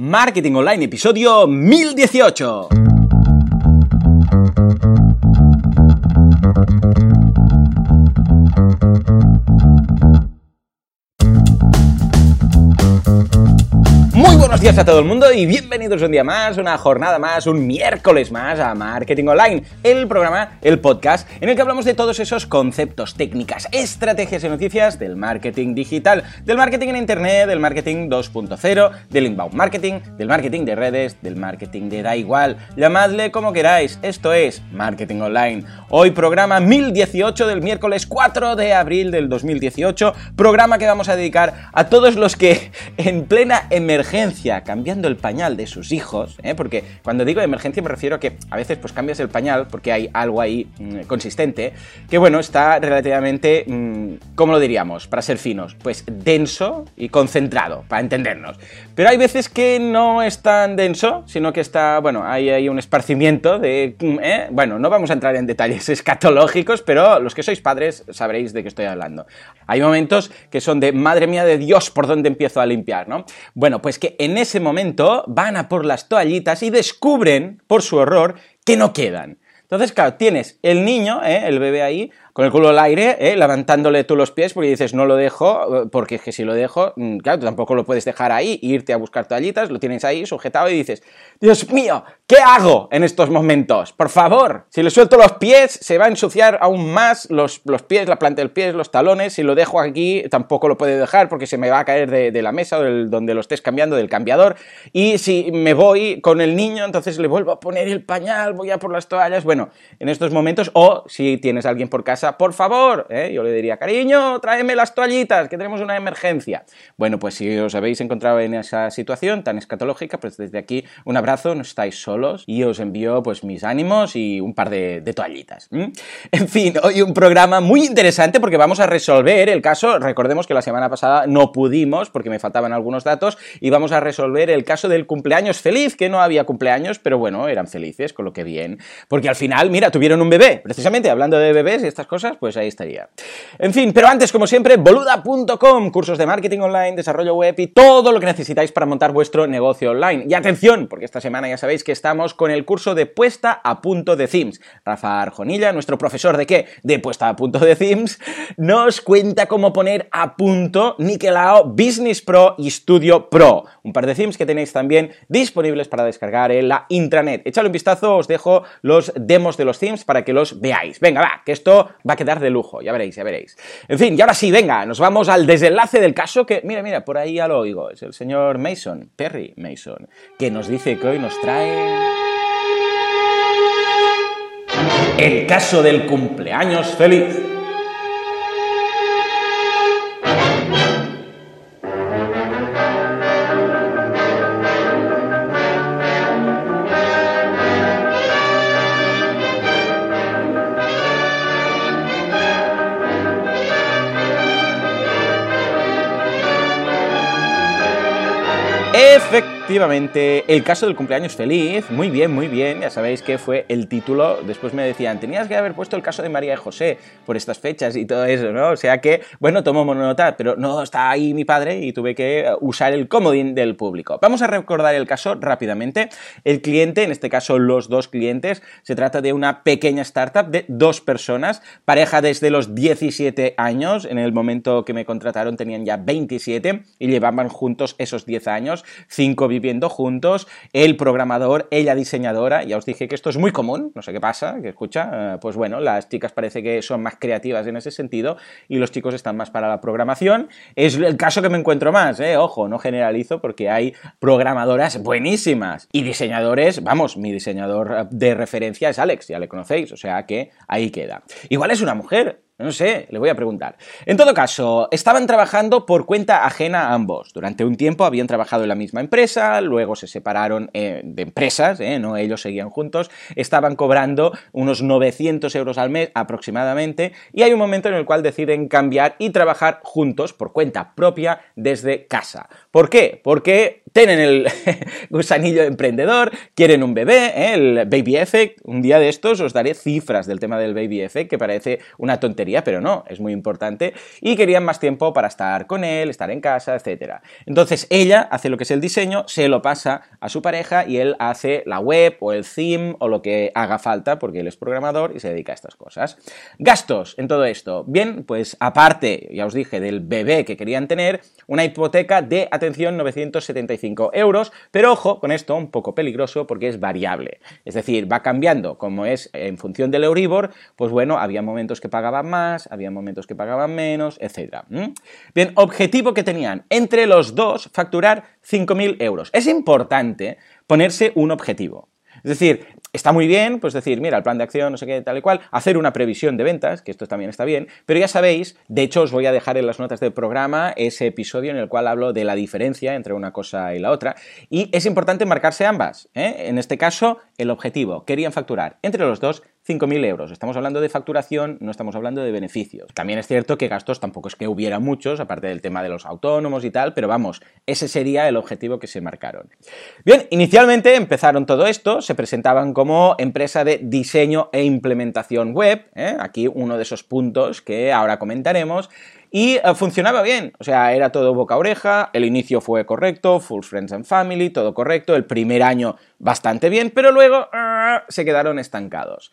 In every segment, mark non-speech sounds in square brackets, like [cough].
Marketing Online, episodio 1018. buenos días a todo el mundo y bienvenidos un día más, una jornada más, un miércoles más a Marketing Online, el programa, el podcast, en el que hablamos de todos esos conceptos, técnicas, estrategias y noticias del marketing digital, del marketing en Internet, del marketing 2.0, del inbound marketing, del marketing de redes, del marketing de da igual, llamadle como queráis, esto es Marketing Online. Hoy programa 1018 del miércoles 4 de abril del 2018, programa que vamos a dedicar a todos los que en plena emergencia cambiando el pañal de sus hijos, ¿eh? porque cuando digo emergencia me refiero a que a veces pues cambias el pañal porque hay algo ahí mm, consistente, que bueno, está relativamente, mm, ¿cómo lo diríamos? Para ser finos, pues denso y concentrado, para entendernos. Pero hay veces que no es tan denso, sino que está, bueno, hay, hay un esparcimiento de... Mm, ¿eh? Bueno, no vamos a entrar en detalles [laughs] escatológicos, pero los que sois padres sabréis de qué estoy hablando. Hay momentos que son de, madre mía de Dios, ¿por dónde empiezo a limpiar? ¿no? Bueno, pues que en en ese momento van a por las toallitas y descubren, por su horror, que no quedan. Entonces, claro, tienes el niño, ¿eh? el bebé ahí, con el culo al aire, ¿eh? levantándole tú los pies, porque dices, no lo dejo, porque es que si lo dejo, mm, claro, tú tampoco lo puedes dejar ahí, irte a buscar toallitas, lo tienes ahí sujetado y dices, Dios mío, ¿qué hago en estos momentos? Por favor, si le suelto los pies, se va a ensuciar aún más los, pies, la planta del pie, los talones, si lo dejo aquí, tampoco lo puede dejar porque se me va a caer de, la mesa o del, donde lo estés cambiando, del cambiador, y si me voy con el niño, entonces le vuelvo a poner el pañal, voy a por las toallas, bueno, en estos momentos, o si tienes alguien por casa, por favor, ¿eh? yo le diría, cariño, tráeme las toallitas, que tenemos una emergencia. Bueno, pues si os habéis encontrado en esa situación tan escatológica, pues desde aquí un abrazo, no estáis solos y os envío pues mis ánimos y un par de, toallitas. En fin, hoy un programa muy interesante porque vamos a resolver el caso, recordemos que la semana pasada no pudimos porque me faltaban algunos datos y vamos a resolver el caso del cumpleaños feliz, que no había cumpleaños, pero bueno, eran felices, con lo que bien, porque al final, mira, tuvieron un bebé, precisamente hablando de bebés y estas cosas, pues ahí estaría. En fin, pero antes, como siempre, boluda.com, cursos de marketing online, desarrollo web y todo lo que necesitáis para montar vuestro negocio online. Y atención, porque esta semana ya sabéis que estamos con el curso de puesta a punto de themes. Rafa Arjonilla, nuestro profesor de qué? De puesta a punto de themes, nos cuenta cómo poner a punto Nikelao Business Pro y Studio Pro. Un par de themes que tenéis también disponibles para descargar en la intranet. Echadle un vistazo, os dejo los demos de los themes para que los veáis. Venga, va, que esto va a quedar de lujo, ya veréis, ya veréis. En fin, y ahora sí, venga, nos vamos al desenlace del caso que, mira, mira, por ahí ya lo oigo, es el señor Mason, Perry Mason, que nos dice que hoy nos trae... El caso del cumpleaños feliz. Efectivamente, el caso del cumpleaños feliz, muy bien, muy bien, ya sabéis que fue el título, después me decían, tenías que haber puesto el caso de María y José por estas fechas y todo eso, ¿no? O sea que, bueno, tomo nota, pero no, está ahí mi padre y tuve que eh, usar el comodín del público. Vamos a recordar el caso rápidamente. El cliente, en este caso los dos clientes, se trata de una pequeña startup de dos personas, pareja desde los 17 años, en el momento que me contrataron tenían ya 27 y llevaban juntos esos 10 años, 5 viendo juntos, el programador, ella diseñadora, ya os dije que esto es muy común, no sé qué pasa, que escucha, eh, pues bueno, las chicas parece que son más creativas en ese sentido y los chicos están más para la programación. Es el caso que me encuentro más, eh, ojo, no generalizo porque hay programadoras buenísimas y diseñadores, vamos, mi diseñador de referencia es Alex, ya le conocéis, o sea que ahí queda. Igual es una mujer, no sé, le voy a preguntar. En todo caso, estaban trabajando por cuenta ajena ambos. Durante un tiempo habían trabajado en la misma empresa, luego se separaron eh, de empresas, eh, no ellos seguían juntos, estaban cobrando unos 900 euros al mes aproximadamente y hay un momento en el cual deciden cambiar y trabajar juntos por cuenta propia desde casa. ¿Por qué? Porque tienen el [laughs] gusanillo emprendedor, quieren un bebé, ¿eh? el baby effect. Un día de estos os daré cifras del tema del baby effect, que parece una tontería, pero no, es muy importante. Y querían más tiempo para estar con él, estar en casa, etc. Entonces ella hace lo que es el diseño, se lo pasa a su pareja y él hace la web o el theme o lo que haga falta, porque él es programador y se dedica a estas cosas. Gastos en todo esto. Bien, pues aparte, ya os dije, del bebé que querían tener, una hipoteca de, atención, 975 euros, pero ojo con esto, un poco peligroso porque es variable. Es decir, va cambiando, como es en función del Euribor, pues bueno, había momentos que pagaban más, había momentos que pagaban menos, etcétera. Bien, objetivo que tenían, entre los dos facturar 5.000 euros. Es importante ponerse un objetivo. Es decir, está muy bien, pues decir, mira, el plan de acción, no sé qué, tal y cual, hacer una previsión de ventas, que esto también está bien, pero ya sabéis, de hecho os voy a dejar en las notas del programa ese episodio en el cual hablo de la diferencia entre una cosa y la otra, y es importante marcarse ambas, ¿eh? en este caso, el objetivo, querían facturar entre los dos 5.000 euros. Estamos hablando de facturación, no estamos hablando de beneficios. También es cierto que gastos tampoco es que hubiera muchos, aparte del tema de los autónomos y tal, pero vamos, ese sería el objetivo que se marcaron. Bien, inicialmente empezaron todo esto, se presentaban como empresa de diseño e implementación web, ¿eh? aquí uno de esos puntos que ahora comentaremos, y eh, funcionaba bien. O sea, era todo boca oreja, el inicio fue correcto, Full Friends and Family, todo correcto, el primer año bastante bien, pero luego ah, se quedaron estancados.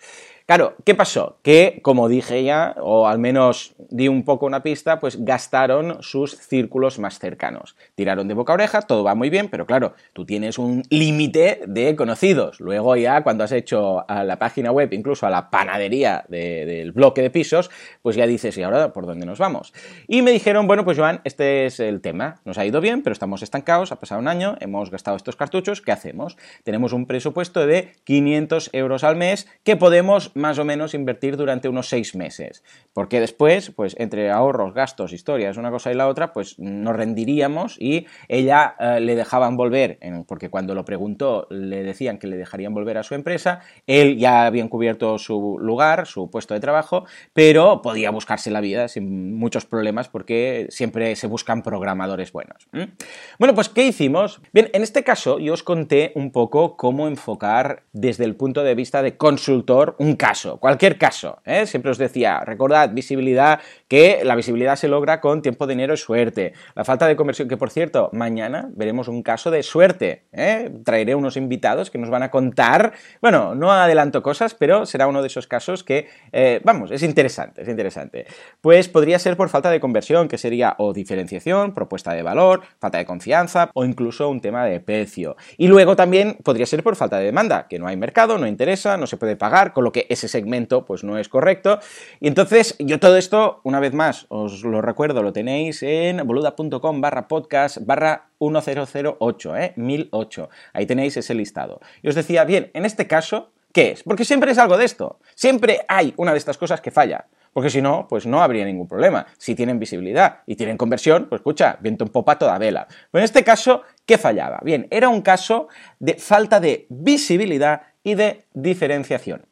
Claro, ¿qué pasó? Que, como dije ya, o al menos di un poco una pista, pues gastaron sus círculos más cercanos. Tiraron de boca a oreja, todo va muy bien, pero claro, tú tienes un límite de conocidos. Luego ya, cuando has hecho a la página web, incluso a la panadería del bloque de pisos, pues ya dices, ¿y ahora por dónde nos vamos? Y me dijeron, bueno, pues Joan, este es el tema. Nos ha ido bien, pero estamos estancados, ha pasado un año, hemos gastado estos cartuchos, ¿qué hacemos? Tenemos un presupuesto de 500 euros al mes que podemos más o menos invertir durante unos seis meses, porque después, pues entre ahorros, gastos, historias, una cosa y la otra, pues nos rendiríamos y ella eh, le dejaban volver, porque cuando lo preguntó le decían que le dejarían volver a su empresa, él ya había cubierto su lugar, su puesto de trabajo, pero podía buscarse la vida sin muchos problemas porque siempre se buscan programadores buenos. Bueno, pues ¿qué hicimos? Bien, en este caso yo os conté un poco cómo enfocar desde el punto de vista de consultor un cualquier caso. ¿eh? Siempre os decía, recordad, visibilidad, que la visibilidad se logra con tiempo, dinero y suerte. La falta de conversión, que por cierto, mañana veremos un caso de suerte. ¿eh? Traeré unos invitados que nos van a contar. Bueno, no adelanto cosas, pero será uno de esos casos que, eh, vamos, es interesante, es interesante. Pues podría ser por falta de conversión, que sería o diferenciación, propuesta de valor, falta de confianza o incluso un tema de precio. Y luego también podría ser por falta de demanda, que no hay mercado, no interesa, no se puede pagar, con lo que ese segmento pues no es correcto. Y entonces yo todo esto, una vez más, os lo recuerdo, lo tenéis en boluda.com barra podcast barra 1008, 1008. ¿eh? Ahí tenéis ese listado. Y os decía, bien, en este caso, ¿qué es? Porque siempre es algo de esto. Siempre hay una de estas cosas que falla. Porque si no, pues no habría ningún problema. Si tienen visibilidad y tienen conversión, pues escucha, viento en popa toda vela. Pero en este caso, ¿qué fallaba? Bien, era un caso de falta de visibilidad y de diferenciación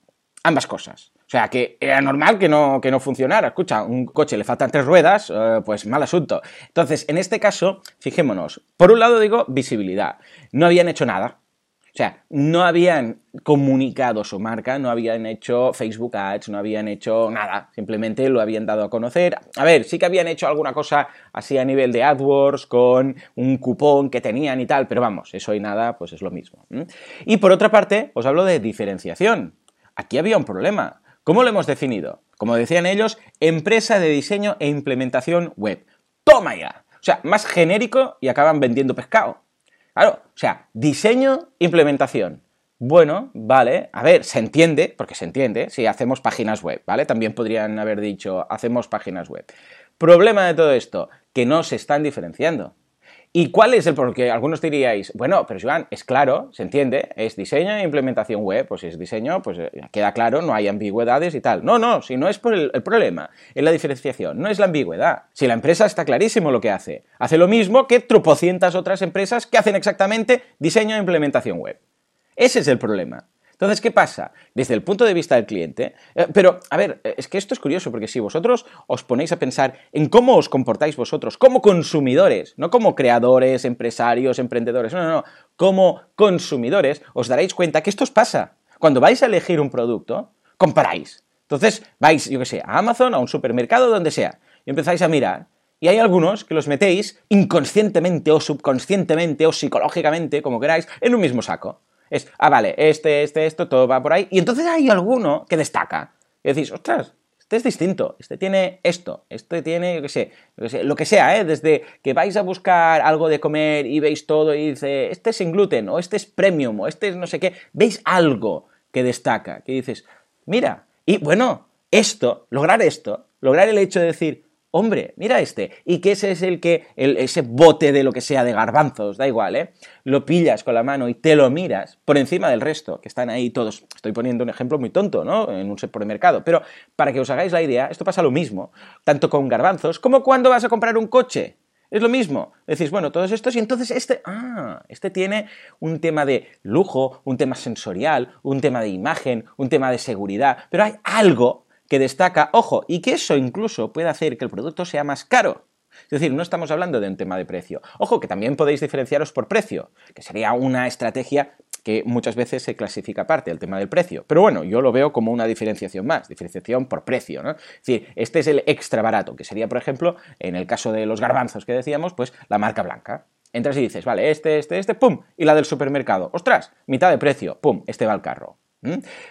ambas cosas. O sea, que era normal que no, funcionara. Escucha, un coche le faltan tres ruedas, eh, pues mal asunto. Entonces, en este caso, fijémonos, por un lado digo visibilidad. No habían hecho nada. O sea, no habían comunicado su marca, no habían hecho Facebook Ads, no habían hecho nada, simplemente lo habían dado a conocer. A ver, sí que habían hecho alguna cosa así a nivel de AdWords con un cupón que tenían y tal, pero vamos, eso y nada, pues es lo mismo. Y por otra parte, os hablo de diferenciación. Aquí había un problema. ¿Cómo lo hemos definido? Como decían ellos, empresa de diseño e implementación web. ¡Toma ya! O sea, más genérico y acaban vendiendo pescado. Claro, o sea, diseño, implementación. Bueno, vale, a ver, se entiende, porque se entiende, si hacemos páginas web, ¿vale? También podrían haber dicho, hacemos páginas web. Problema de todo esto, que no se están diferenciando. ¿Y cuál es el? qué? algunos diríais, bueno, pero Joan, es claro, se entiende, es diseño e implementación web, pues si es diseño, pues eh, queda claro, no hay ambigüedades y tal. No, no, si no es por el, el problema, es la diferenciación, no es la ambigüedad. Si la empresa está clarísimo lo que hace, hace lo mismo que tropocientas otras empresas que hacen exactamente diseño e implementación web. Ese es el problema. Entonces, ¿qué pasa? Desde el punto de vista del cliente, eh, pero a ver, eh, es que esto es curioso, porque si vosotros os ponéis a pensar en cómo os comportáis vosotros como consumidores, no como creadores, empresarios, emprendedores, no, no, no, como consumidores, os daréis cuenta que esto os pasa. Cuando vais a elegir un producto, comparáis. Entonces, vais, yo qué sé, a Amazon, a un supermercado, donde sea, y empezáis a mirar. Y hay algunos que los metéis inconscientemente o subconscientemente o psicológicamente, como queráis, en un mismo saco. Es, ah, vale, este, este, esto, todo va por ahí. Y entonces hay alguno que destaca. Y decís, ostras, este es distinto, este tiene esto, este tiene, yo qué sé, lo que sea, ¿eh? desde que vais a buscar algo de comer y veis todo y dice, este es sin gluten, o este es premium, o este es no sé qué, veis algo que destaca, que dices, mira, y bueno, esto, lograr esto, lograr el hecho de decir, hombre, mira este, y que ese es el que, ese bote de lo que sea de garbanzos, da igual, ¿eh? Lo pillas con la mano y te lo miras por encima del resto, que están ahí todos, estoy poniendo un ejemplo muy tonto, ¿no? En un supermercado, pero para que os hagáis la idea, esto pasa lo mismo, tanto con garbanzos como cuando vas a comprar un coche. Es lo mismo. Decís, bueno, todos estos y entonces este, ah, este tiene un tema de lujo, un tema sensorial, un tema de imagen, un tema de seguridad, pero hay algo que destaca, ojo, y que eso incluso puede hacer que el producto sea más caro. Es decir, no estamos hablando de un tema de precio. Ojo, que también podéis diferenciaros por precio, que sería una estrategia que muchas veces se clasifica aparte, el tema del precio. Pero bueno, yo lo veo como una diferenciación más, diferenciación por precio, ¿no? Es decir, este es el extra barato, que sería, por ejemplo, en el caso de los garbanzos que decíamos, pues la marca blanca. Entras y dices, vale, este, este, este, pum, y la del supermercado. Ostras, mitad de precio, pum, este va al carro.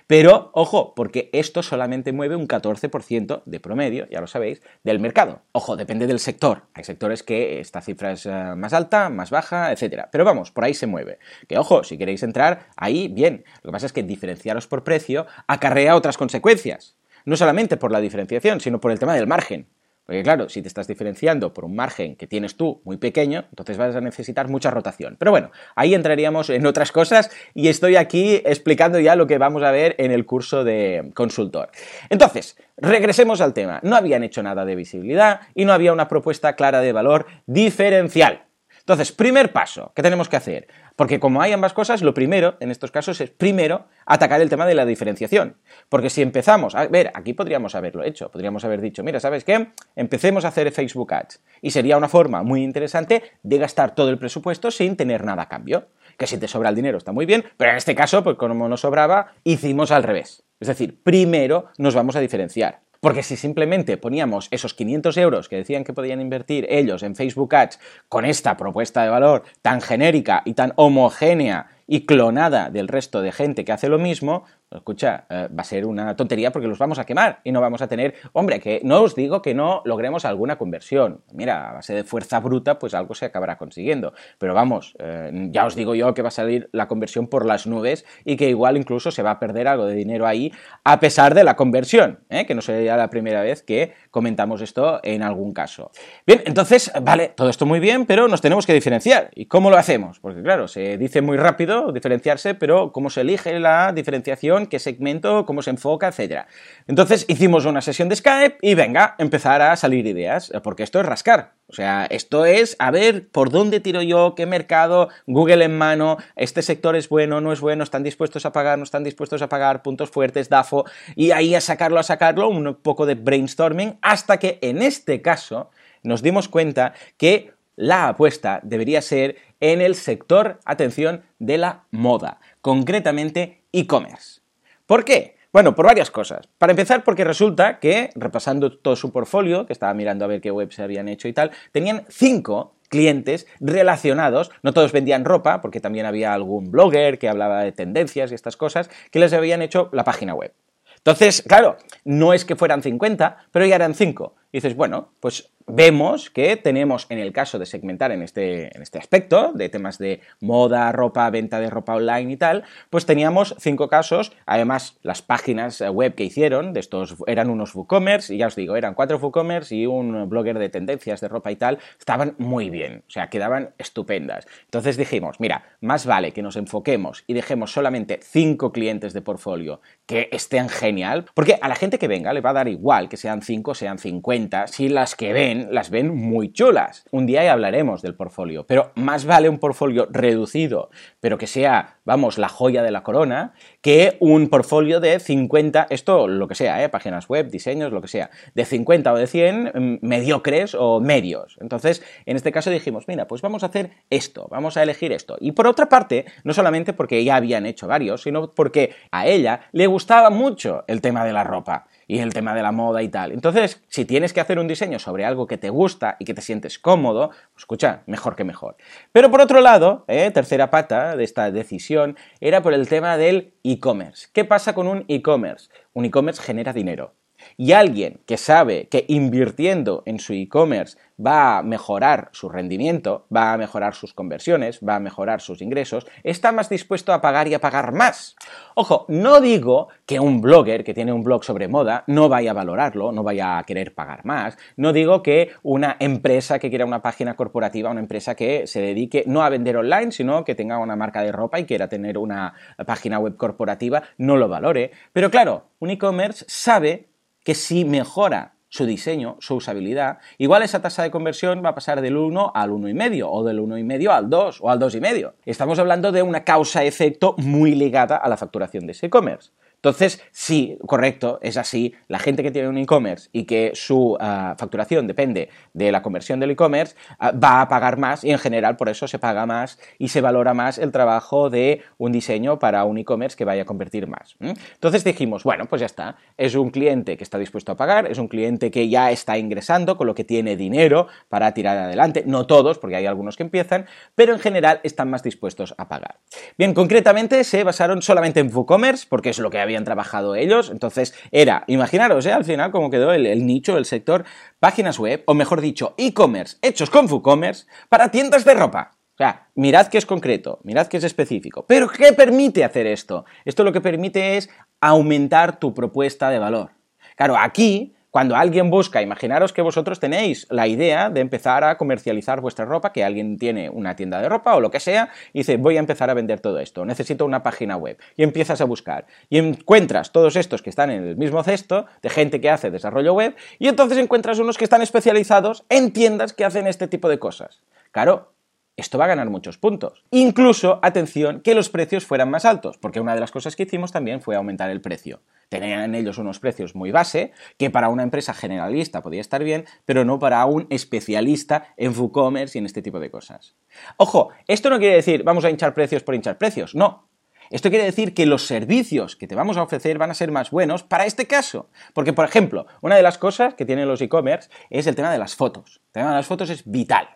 Pero, ojo, porque esto solamente mueve un 14% de promedio, ya lo sabéis, del mercado. Ojo, depende del sector. Hay sectores que esta cifra es eh, más alta, más baja, etcétera. Pero vamos, por ahí se mueve. Que ojo, si queréis entrar ahí, bien. Lo que pasa es que diferenciaros por precio acarrea otras consecuencias. No solamente por la diferenciación, sino por el tema del margen. Porque claro, si te estás diferenciando por un margen que tienes tú muy pequeño, entonces vas a necesitar mucha rotación. Pero bueno, ahí entraríamos en otras cosas y estoy aquí explicando ya lo que vamos a ver en el curso de consultor. Entonces, regresemos al tema. No habían hecho nada de visibilidad y no había una propuesta clara de valor diferencial. Entonces, primer paso, ¿qué tenemos que hacer? Porque como hay ambas cosas, lo primero, en estos casos, es primero atacar el tema de la diferenciación. Porque si empezamos, a ver, aquí podríamos haberlo hecho, podríamos haber dicho, mira, ¿sabes qué? Empecemos a hacer Facebook Ads. Y sería una forma muy interesante de gastar todo el presupuesto sin tener nada a cambio. Que si te sobra el dinero está muy bien, pero en este caso, pues como no sobraba, hicimos al revés. Es decir, primero nos vamos a diferenciar. Porque si simplemente poníamos esos 500 euros que decían que podían invertir ellos en Facebook Ads con esta propuesta de valor tan genérica y tan homogénea y clonada del resto de gente que hace lo mismo, escucha, eh, va a ser una tontería porque los vamos a quemar y no vamos a tener, hombre, que no os digo que no logremos alguna conversión. Mira, a base de fuerza bruta, pues algo se acabará consiguiendo. Pero vamos, eh, ya os digo yo que va a salir la conversión por las nubes y que igual incluso se va a perder algo de dinero ahí a pesar de la conversión, ¿eh? que no sería la primera vez que comentamos esto en algún caso. Bien, entonces, vale, todo esto muy bien, pero nos tenemos que diferenciar. ¿Y cómo lo hacemos? Porque claro, se dice muy rápido diferenciarse, pero cómo se elige la diferenciación qué segmento, cómo se enfoca, etcétera. Entonces hicimos una sesión de Skype y venga, empezar a salir ideas, eh, porque esto es rascar. O sea, esto es a ver por dónde tiro yo, qué mercado, Google en mano, este sector es bueno, no es bueno, están dispuestos a pagar, no están dispuestos a pagar, puntos fuertes, DAFO, y ahí a sacarlo, a sacarlo, un poco de brainstorming, hasta que en este caso nos dimos cuenta que la apuesta debería ser en el sector, atención, de la moda, concretamente e-commerce. ¿Por qué? Bueno, por varias cosas. Para empezar, porque resulta que, repasando todo su portfolio, que estaba mirando a ver qué web se habían hecho y tal, tenían cinco clientes relacionados, no todos vendían ropa, porque también había algún blogger que hablaba de tendencias y estas cosas, que les habían hecho la página web. Entonces, claro, no es que fueran 50, pero ya eran 5. Y dices, bueno, pues vemos que tenemos en el caso de segmentar este, en este, aspecto, de temas de moda, ropa, venta de ropa online y tal, pues teníamos cinco casos, además las páginas web que hicieron, de estos eran unos WooCommerce, y ya os digo, eran cuatro WooCommerce y un blogger de tendencias de ropa y tal, estaban muy bien, o sea, quedaban estupendas. Entonces dijimos, mira, más vale que nos enfoquemos y dejemos solamente cinco clientes de portfolio que estén genial, porque a la gente que venga le va a dar igual que sean cinco, sean cincuenta, si las que ven las ven muy chulas. Un día hablaremos del portfolio, pero más vale un portfolio reducido, pero que sea, vamos, la joya de la corona, que un portfolio de 50, esto lo que sea, ¿eh? páginas web, diseños, lo que sea, de 50 o de 100 mm, mediocres o medios. Entonces, en este caso dijimos, mira, pues vamos a hacer esto, vamos a elegir esto. Y por otra parte, no solamente porque ya habían hecho varios, sino porque a ella le gustaba mucho el tema de la ropa y el tema de la moda y tal. Entonces, si tienes que hacer un diseño sobre algo que te gusta y que te sientes cómodo, pues escucha, mejor que mejor. Pero por otro lado, eh, tercera pata de esta decisión era por el tema del e-commerce. ¿Qué pasa con un e-commerce? Un e-commerce genera dinero. Y alguien que sabe que invirtiendo en su e-commerce va a mejorar su rendimiento, va a mejorar sus conversiones, va a mejorar sus ingresos, está más dispuesto a pagar y a pagar más. Ojo, no digo que un blogger que tiene un blog sobre moda no vaya a valorarlo, no vaya a querer pagar más, no digo que una empresa que quiera una página corporativa, una empresa que se dedique no a vender online, sino que tenga una marca de ropa y quiera tener una página web corporativa, no lo valore. Pero claro, un e-commerce sabe que si mejora su diseño, su usabilidad, igual esa tasa de conversión va a pasar del 1 al 1,5 o del 1,5 al 2 o al 2,5. Estamos hablando de una causa-efecto muy ligada a la facturación de ese e-commerce. Entonces, sí, correcto, es así. La gente que tiene un e-commerce y que su ah, facturación depende de la conversión del e-commerce, ah, va a pagar más y en general por eso se paga más y se valora más el trabajo de un diseño para un e-commerce que vaya a convertir más. Entonces dijimos, bueno, pues ya está. Es un cliente que está dispuesto a pagar, es un cliente que ya está ingresando, con lo que tiene dinero para tirar adelante. No todos, porque hay algunos que empiezan, pero en general están más dispuestos a pagar. Bien, concretamente se basaron solamente en WooCommerce, porque es lo que había han trabajado ellos. Entonces era, imaginaros, ¿eh? al final cómo quedó el, nicho, el sector, páginas web, o mejor dicho, e-commerce, hechos con commerce, para tiendas de ropa. O sea, mirad que es concreto, mirad que es específico. Pero ¿qué permite hacer esto? Esto lo que permite es aumentar tu propuesta de valor. Claro, aquí cuando alguien busca, imaginaros que vosotros tenéis la idea de empezar a comercializar vuestra ropa, que alguien tiene una tienda de ropa o lo que sea, y dice, voy a empezar a vender todo esto, necesito una página web, y empiezas a buscar, y encuentras todos estos que están en el mismo cesto de gente que hace desarrollo web, y entonces encuentras unos que están especializados en tiendas que hacen este tipo de cosas. Claro, esto va a ganar muchos puntos. Incluso, atención, que los precios fueran más altos, porque una de las cosas que hicimos también fue aumentar el precio. Tenían ellos unos precios muy base, que para una empresa generalista podía estar bien, pero no para un especialista en WooCommerce y en este tipo de cosas. Ojo, esto no quiere decir vamos a hinchar precios por hinchar precios, no. Esto quiere decir que los servicios que te vamos a ofrecer van a ser más buenos para este caso. Porque, por ejemplo, una de las cosas que tienen los e-commerce es el tema de las fotos. El tema de las fotos es vital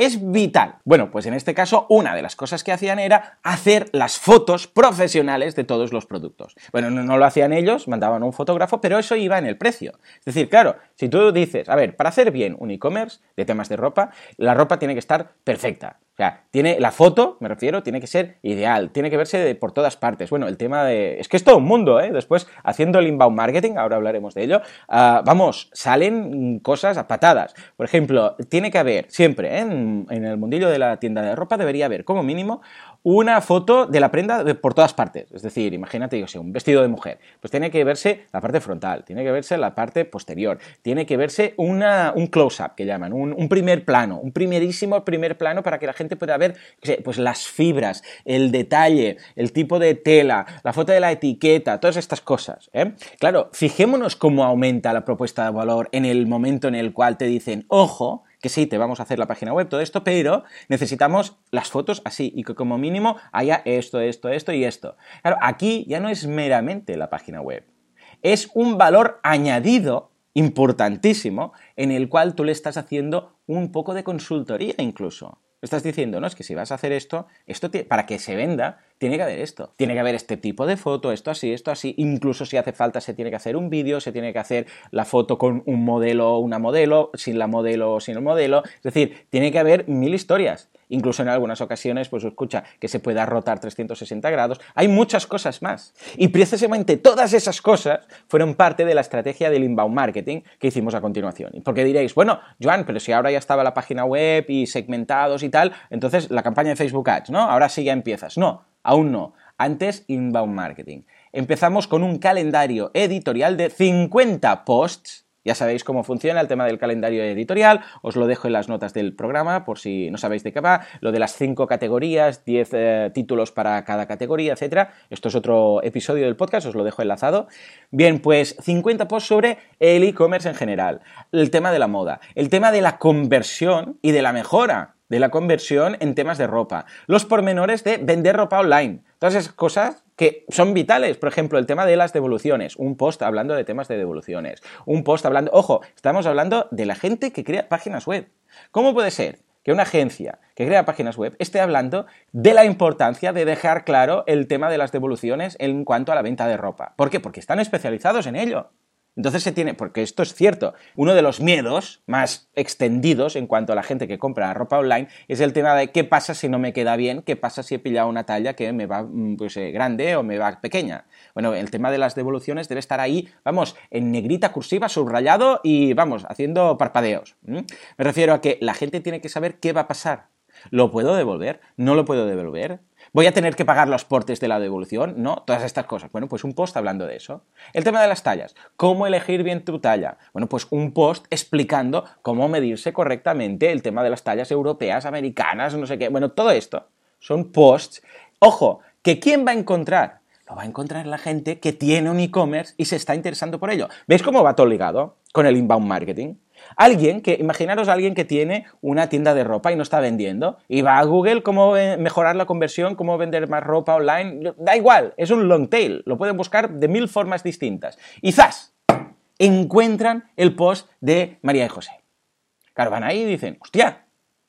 es vital. Bueno, pues en este caso una de las cosas que hacían era hacer las fotos profesionales de todos los productos. Bueno, no, lo hacían ellos, mandaban a un fotógrafo, pero eso iba en el precio. Es decir, claro, si tú dices, a ver, para hacer bien un e-commerce de temas de ropa, la ropa tiene que estar perfecta. O sea, tiene la foto, me refiero, tiene que ser ideal, tiene que verse por todas partes. Bueno, el tema de... Es que es todo un mundo, ¿eh? Después, haciendo el inbound marketing, ahora hablaremos de ello, ah, vamos, salen cosas a patadas. Por ejemplo, tiene que haber siempre, ¿eh? en, en, el mundillo de la tienda de ropa, debería haber como mínimo una foto de la prenda por todas partes. Es decir, imagínate, yo sé, un vestido de mujer. Pues tiene que verse la parte frontal, tiene que verse la parte posterior, tiene que verse un close-up, que llaman, un, primer plano, un primerísimo primer plano para que la gente pueda ver pues, las fibras, el detalle, el tipo de tela, la foto de la etiqueta, todas estas cosas. ¿eh? Claro, fijémonos cómo aumenta la propuesta de valor en el momento en el cual te dicen, ojo, que sí, te vamos a hacer la página web, todo esto, pero necesitamos las fotos así y que como mínimo haya esto, esto, esto y esto. Claro, aquí ya no es meramente la página web, es un valor añadido importantísimo en el cual tú le estás haciendo un poco de consultoría incluso. Estás diciendo, no, es que si vas a hacer esto, esto para que se venda, tiene que haber esto, tiene que haber este tipo de foto, esto así, esto así, incluso si hace falta se tiene que hacer un vídeo, se tiene que hacer la foto con un modelo o una modelo, sin la modelo o sin el modelo, es decir, tiene que haber mil historias. Incluso en algunas ocasiones, pues escucha, que se pueda rotar 360 grados. Hay muchas cosas más. Y precisamente todas esas cosas fueron parte de la estrategia del inbound marketing que hicimos a continuación. Porque diréis, bueno, Joan, pero si ahora ya estaba la página web y segmentados y tal, entonces la campaña de Facebook Ads, ¿no? Ahora sí ya empiezas. No, Aún no. Antes, inbound marketing. Empezamos con un calendario editorial de 50 posts. Ya sabéis cómo funciona el tema del calendario editorial, os lo dejo en las notas del programa por si no sabéis de qué va, lo de las cinco categorías, 10 eh, títulos para cada categoría, etcétera. Esto es otro episodio del podcast, os lo dejo enlazado. Bien, pues 50 posts sobre el e-commerce en general, el tema de la moda, el tema de la conversión y de la mejora de la conversión en temas de ropa, los pormenores de vender ropa online, todas esas cosas que son vitales, por ejemplo, el tema de las devoluciones, un post hablando de temas de devoluciones, un post hablando, ojo, estamos hablando de la gente que crea páginas web. ¿Cómo puede ser que una agencia que crea páginas web esté hablando de la importancia de dejar claro el tema de las devoluciones en cuanto a la venta de ropa. ¿Por qué? Porque están especializados en ello. Entonces se tiene, porque esto es cierto, uno de los miedos más extendidos en cuanto a la gente que compra ropa online es el tema de qué pasa si no me queda bien, qué pasa si he pillado una talla que me va mm, pues, eh, grande o me va pequeña. Bueno, el tema de las devoluciones debe estar ahí, vamos, en negrita cursiva, subrayado y vamos, haciendo parpadeos. Me refiero a que la gente tiene que saber qué va a pasar. ¿Lo puedo devolver? ¿No lo puedo devolver? Voy a tener que pagar los portes de la devolución, ¿no? Todas estas cosas. Bueno, pues un post hablando de eso. El tema de las tallas. ¿Cómo elegir bien tu talla? Bueno, pues un post explicando cómo medirse correctamente el tema de las tallas europeas, americanas, no sé qué. Bueno, todo esto son posts. Ojo, que quién va a encontrar lo va a encontrar la gente que tiene un e-commerce y se está interesando por ello. ¿Veis cómo va todo ligado con el inbound marketing? Alguien que, imaginaros a alguien que tiene una tienda de ropa y no está vendiendo, y va a Google cómo eh, mejorar la conversión, cómo vender más ropa online, da igual, es un long tail, lo pueden buscar de mil formas distintas. Y ¡zas! Encuentran el post de María y José. Claro, van ahí y dicen, hostia,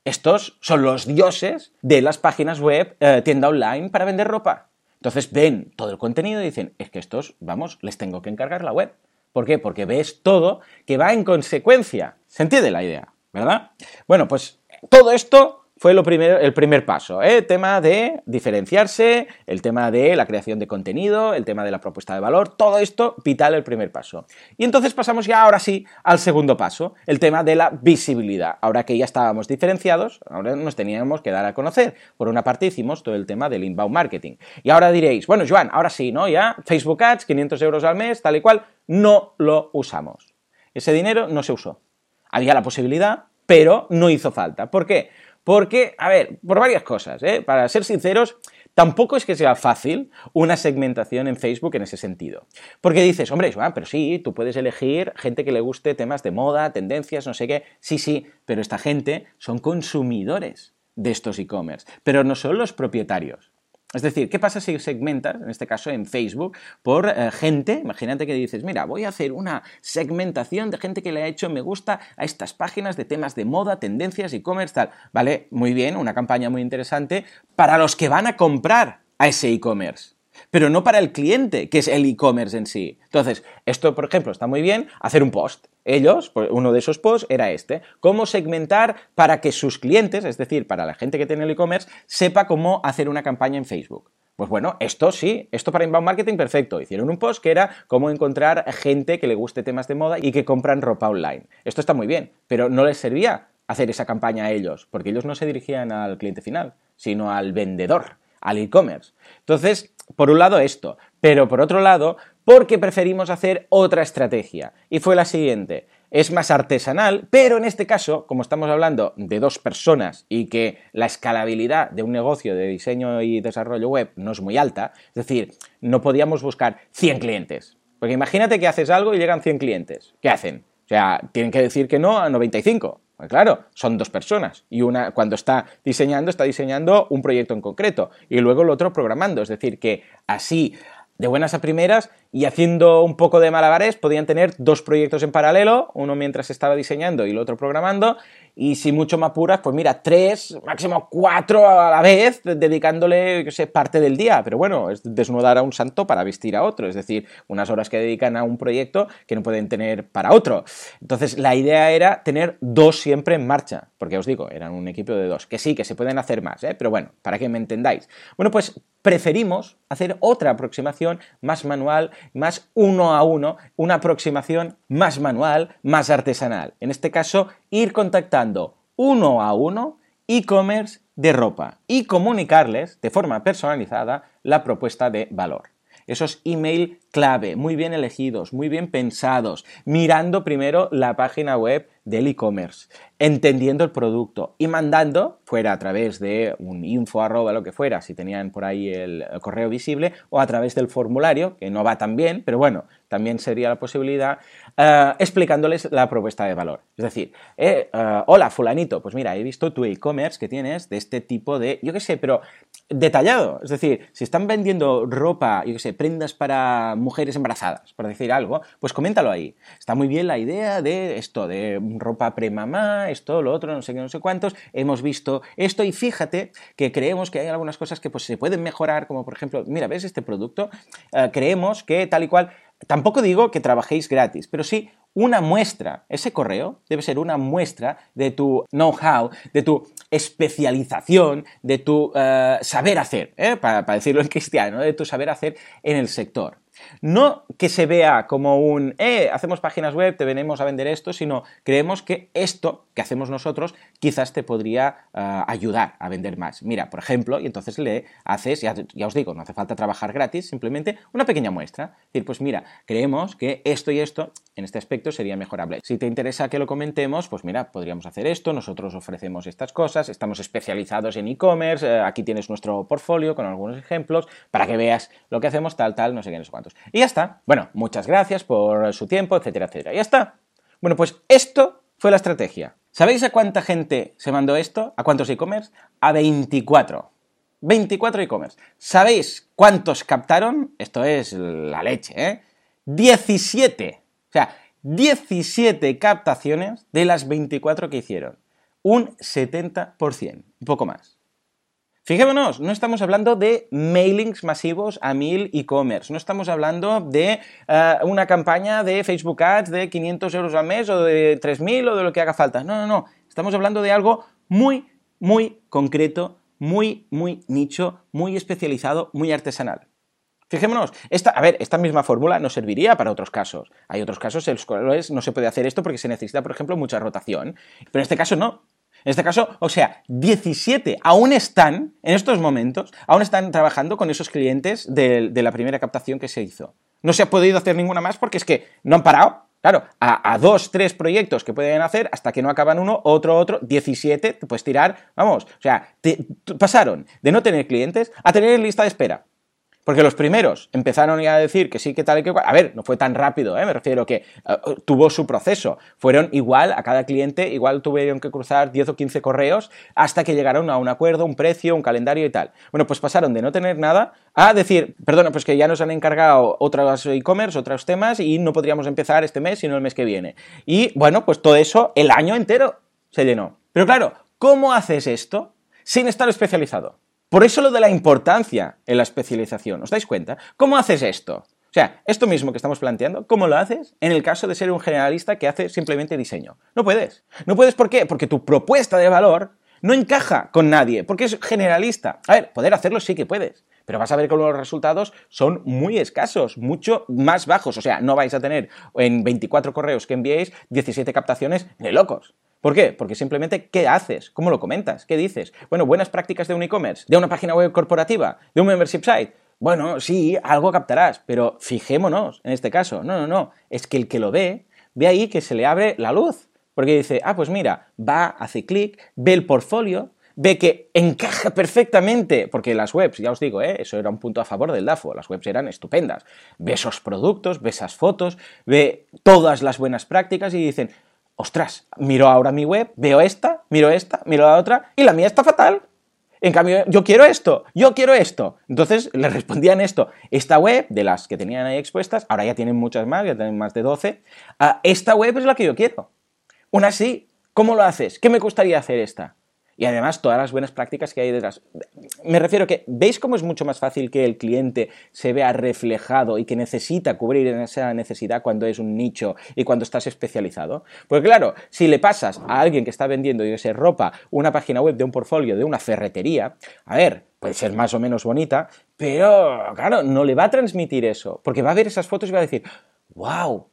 estos son los dioses de las páginas web eh, tienda online para vender ropa. Entonces ven todo el contenido y dicen, es que estos, vamos, les tengo que encargar la web. ¿Por qué? Porque ves todo que va en consecuencia. ¿Se entiende la idea? ¿Verdad? Bueno, pues todo esto fue primero, el primer paso. ¿eh? El tema de diferenciarse, el tema de la creación de contenido, el tema de la propuesta de valor, todo esto vital el primer paso. Y entonces pasamos ya ahora sí al segundo paso, el tema de la visibilidad. Ahora que ya estábamos diferenciados, ahora nos teníamos que dar a conocer. Por una parte hicimos todo el tema del inbound marketing. Y ahora diréis, bueno, Joan, ahora sí, ¿no? Ya Facebook Ads, 500 euros al mes, tal y cual, no lo usamos. Ese dinero no se usó. Había la posibilidad, pero no hizo falta. ¿Por qué? Porque, a ver, por varias cosas, ¿eh? para ser sinceros, Tampoco es que sea fácil una segmentación en Facebook en ese sentido. Porque dices, hombre, pero sí, tú puedes elegir gente que le guste temas de moda, tendencias, no sé qué. Sí, sí, pero esta gente son consumidores de estos e-commerce, pero no son los propietarios. Es decir, ¿qué pasa si segmentas, en este caso en Facebook, por eh, gente? Imagínate que dices, mira, voy a hacer una segmentación de gente que le ha hecho me gusta a estas páginas de temas de moda, tendencias, e-commerce, tal. Vale, muy bien, una campaña muy interesante para los que van a comprar a ese e-commerce pero no para el cliente, que es el e-commerce en sí. Entonces, esto, por ejemplo, está muy bien hacer un post. Ellos, pues, uno de esos posts era este, cómo segmentar para que sus clientes, es decir, para la gente que tiene el e-commerce, sepa cómo hacer una campaña en Facebook. Pues bueno, esto sí, esto para inbound marketing perfecto. Hicieron un post que era cómo encontrar gente que le guste temas de moda y que compran ropa online. Esto está muy bien, pero no les servía hacer esa campaña a ellos, porque ellos no se dirigían al cliente final, sino al vendedor al e-commerce. Entonces, por un lado esto, pero por otro lado, ¿por qué preferimos hacer otra estrategia. Y fue la siguiente. Es más artesanal, pero en este caso, como estamos hablando de dos personas y que la escalabilidad de un negocio de diseño y desarrollo web no es muy alta, es decir, no podíamos buscar 100 clientes. Porque imagínate que haces algo y llegan 100 clientes. ¿Qué hacen? O sea, tienen que decir que no a 95. Ah, claro, son dos personas y una cuando está diseñando está diseñando un proyecto en concreto y luego el otro programando, es decir, que así de buenas a primeras y haciendo un poco de malabares podían tener dos proyectos en paralelo, uno mientras estaba diseñando y el otro programando, y si mucho más puras, pues mira, tres, máximo cuatro a la vez, dedicándole, yo sé, parte del día, pero bueno, es desnudar a un santo para vestir a otro, es decir, unas horas que dedican a un proyecto que no pueden tener para otro. Entonces, la idea era tener dos siempre en marcha, porque os digo, eran un equipo de dos, que sí, que se pueden hacer más, ¿eh? pero bueno, para que me entendáis. Bueno, pues preferimos hacer otra aproximación más manual, más uno a uno, una aproximación más manual, más artesanal. En este caso, ir contactando uno a uno e-commerce de ropa y comunicarles de forma personalizada la propuesta de valor esos email clave, muy bien elegidos, muy bien pensados, mirando primero la página web del e-commerce, entendiendo el producto y mandando, fuera a través de un info arroba lo que fuera, si tenían por ahí el eh, correo visible, o a través del formulario, que no va tan bien, pero bueno, también sería la posibilidad, eh, explicándoles la propuesta de valor. Es decir, eh, hola fulanito, pues mira, he visto tu e-commerce que tienes de este tipo de, yo qué sé, pero detallado. Es decir, si están vendiendo ropa, yo que sé, prendas para mujeres embarazadas, por decir algo, pues coméntalo ahí. Está muy bien la idea de esto, de ropa premamá, esto, lo otro, no sé qué, no sé cuántos. Hemos visto esto y fíjate que creemos que hay algunas cosas que pues, se pueden mejorar, como por ejemplo, mira, ¿ves este producto? Eh, creemos que tal y cual Tampoco digo que trabajéis gratis, pero sí una muestra. Ese correo debe ser una muestra de tu know-how, de tu especialización, de tu eh, saber hacer, ¿eh? para, para decirlo en cristiano, de tu saber hacer en el sector. No que se vea como un, eh, hacemos páginas web, te venimos a vender esto, sino creemos que esto que hacemos nosotros quizás te podría ah, ayudar a vender más. Mira, por ejemplo, y entonces le haces, ya, os digo, no hace falta trabajar gratis, simplemente una pequeña muestra. Es decir, pues mira, creemos que esto y esto en este aspecto sería mejorable. Si te interesa que lo comentemos, pues mira, podríamos hacer esto, nosotros ofrecemos estas cosas, estamos especializados en e-commerce, eh, aquí tienes nuestro portfolio con algunos ejemplos para que veas lo que hacemos, tal, tal, no sé qué, y ya está. Bueno, muchas gracias por su tiempo, etcétera, etcétera. Ya está. Bueno, pues esto fue la estrategia. ¿Sabéis a cuánta gente se mandó esto? ¿A cuántos e-commerce? A 24. 24 e-commerce. ¿Sabéis cuántos captaron? Esto es la leche, ¿eh? 17. O sea, 17 captaciones de las 24 que hicieron. Un 70%, un poco más. Fijémonos, no estamos hablando de mailings masivos a mil e-commerce, no estamos hablando de eh, una campaña de Facebook Ads de 500 euros al mes o de 3.000 o de lo que haga falta. No, no, no. Estamos hablando de algo muy, muy concreto, muy, muy nicho, muy especializado, muy artesanal. Fijémonos, esta, a ver, esta misma fórmula no serviría para otros casos. Hay otros casos en los cuales no se puede hacer esto porque se necesita, por ejemplo, mucha rotación. Pero en este caso no. En este caso, o sea, 17 aún están, en estos momentos, aún están trabajando con esos clientes de, la primera captación que se hizo. No se ha podido hacer ninguna más porque es que no han parado. Claro, a, dos, tres proyectos que pueden hacer hasta que no acaban uno, otro, otro, 17, puedes tirar, vamos, o sea, pasaron de no tener clientes a tener lista de espera. Porque los primeros empezaron ya a decir que sí, que tal y que cual. A ver, no fue tan rápido, ¿eh? me refiero que eh, tuvo su proceso. Fueron igual a cada cliente, igual tuvieron que cruzar 10 o 15 correos hasta que llegaron a un acuerdo, un precio, un calendario y tal. Bueno, pues pasaron de no tener nada a decir, perdona, pues que ya nos han encargado otros e-commerce, otros temas y no podríamos empezar este mes, sino el mes que viene. Y bueno, pues todo eso el año entero se llenó. Pero claro, ¿cómo haces esto sin estar especializado? Por eso lo de la importancia en la especialización. ¿Os dais cuenta? ¿Cómo haces esto? O sea, esto mismo que estamos planteando, ¿cómo lo haces en el caso de ser un generalista que hace simplemente diseño? No puedes. No puedes ¿por qué? Porque tu propuesta de valor no encaja con nadie, porque es generalista. A ver, poder hacerlo sí que puedes, pero vas a ver que los resultados son muy escasos, mucho más bajos. O sea, no vais a tener en 24 correos que enviéis 17 captaciones de locos. ¿Por qué? Porque simplemente, ¿qué haces? ¿Cómo lo comentas? ¿Qué dices? Bueno, buenas prácticas de un e-commerce, de una página web corporativa, de un membership site. Bueno, sí, algo captarás, pero fijémonos en este caso. No, no, no. Es que el que lo ve, ve ahí que se le abre la luz. Porque dice, ah, pues mira, va, hace clic, ve el portfolio, ve que encaja perfectamente, porque las webs, ya os digo, ¿eh? eso era un punto a favor del DAFO, las webs eran estupendas. Ve esos productos, ve esas fotos, ve todas las buenas prácticas y dicen, ostras, miro ahora mi web, veo esta, miro esta, miro la otra, y la mía está fatal. En cambio, yo quiero esto, yo quiero esto. Entonces le respondían esto. Esta web, de las que tenían ahí expuestas, ahora ya tienen muchas más, ya tienen más de 12, ah, esta web es la que yo quiero. Una así, ¿cómo lo haces? ¿Qué me gustaría hacer esta? y además todas las buenas prácticas que hay detrás. Me refiero que, ¿veis cómo es mucho más fácil que el cliente se vea reflejado y que necesita cubrir esa necesidad cuando es un nicho y cuando estás especializado? Pues claro, si le pasas a alguien que está vendiendo, yo ropa, una página web de un portfolio, de una ferretería, a ver, puede ser más o menos bonita, pero claro, no le va a transmitir eso, porque va a ver esas fotos y va a decir, wow,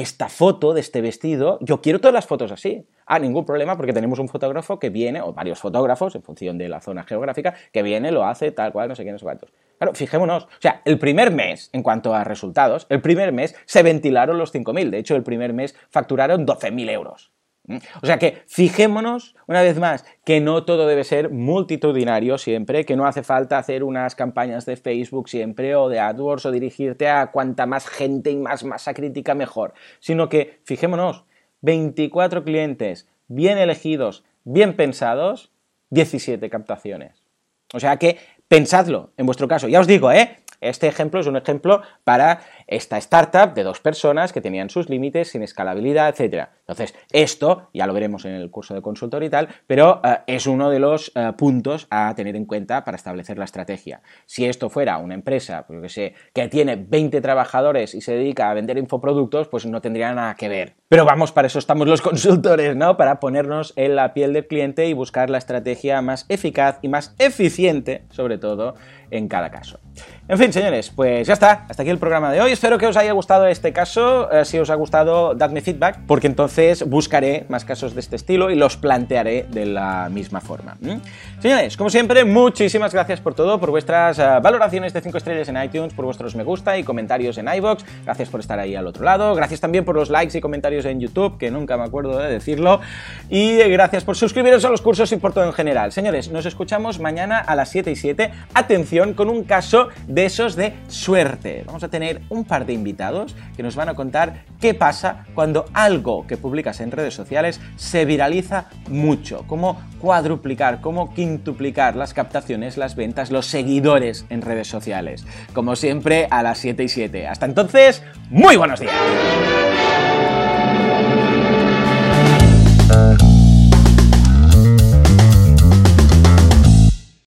esta foto de este vestido, yo quiero todas las fotos así. Ah, ningún problema porque tenemos un fotógrafo que viene, o varios fotógrafos, en función de la zona geográfica, que viene, lo hace, tal cual, no sé quién, es cuántos. Claro, fijémonos, o sea, el primer mes, en cuanto a resultados, el primer mes se ventilaron los 5.000, de hecho el primer mes facturaron 12.000 euros. ¿Mm? O sea que fijémonos una vez más que no todo debe ser multitudinario siempre, que no hace falta hacer unas campañas de Facebook siempre o de AdWords o dirigirte a cuanta más gente y más masa crítica mejor, sino que fijémonos, 24 clientes bien elegidos, bien pensados, 17 captaciones. O sea que pensadlo en vuestro caso. Ya os digo, ¿eh? Este ejemplo es un ejemplo para esta startup de dos personas que tenían sus límites sin escalabilidad, etc. Entonces, esto ya lo veremos en el curso de consultor y tal, pero eh, es uno de los eh, puntos a tener en cuenta para establecer la estrategia. Si esto fuera una empresa, pues que sé, que tiene 20 trabajadores y se dedica a vender infoproductos, pues no tendría nada que ver. Pero vamos, para eso estamos los [laughs] consultores, ¿no? Para ponernos en la piel del cliente y buscar la estrategia más eficaz y más eficiente, sobre todo en cada caso. En fin, señores, pues ya está. Hasta aquí el programa de hoy. Espero que os haya gustado este caso. Eh, si os ha gustado, dadme feedback, porque entonces buscaré más casos de este estilo y los plantearé de la misma forma. Señores, como siempre, muchísimas gracias por todo, por vuestras eh, valoraciones de 5 estrellas en iTunes, por vuestros me gusta y comentarios en iBox. Gracias por estar ahí al otro lado. Gracias también por los likes y comentarios en YouTube, que nunca me acuerdo de decirlo. Y gracias por suscribiros a los cursos y por todo en general. Señores, nos escuchamos mañana a las 7 y 7. Atención con un caso de besos de suerte. Vamos a tener un par de invitados que nos van a contar qué pasa cuando algo que publicas en redes sociales se viraliza mucho, cómo cuadruplicar, cómo quintuplicar las captaciones, las ventas, los seguidores en redes sociales. Como siempre, a las 7 y 7. Hasta entonces, muy buenos días.